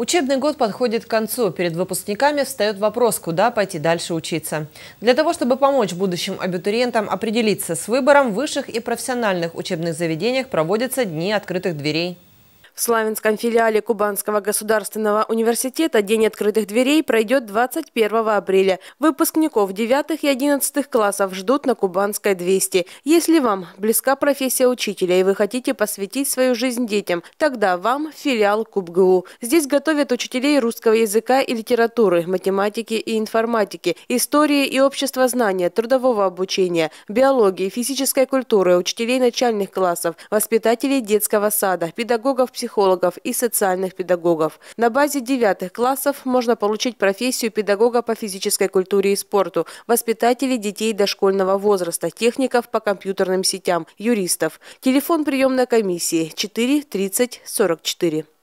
Учебный год подходит к концу. Перед выпускниками встает вопрос, куда пойти дальше учиться. Для того, чтобы помочь будущим абитуриентам определиться с выбором в высших и профессиональных учебных заведениях, проводятся дни открытых дверей. В Славянском филиале Кубанского государственного университета День открытых дверей пройдет 21 апреля. Выпускников 9 и 11 классов ждут на Кубанской 200. Если вам близка профессия учителя и вы хотите посвятить свою жизнь детям, тогда вам филиал КубГУ. Здесь готовят учителей русского языка и литературы, математики и информатики, истории и общества знания, трудового обучения, биологии, физической культуры, учителей начальных классов, воспитателей детского сада, педагогов психологии психологов и социальных педагогов. На базе девятых классов можно получить профессию педагога по физической культуре и спорту, воспитателей детей дошкольного возраста, техников по компьютерным сетям, юристов. Телефон приемной комиссии 4 30 44.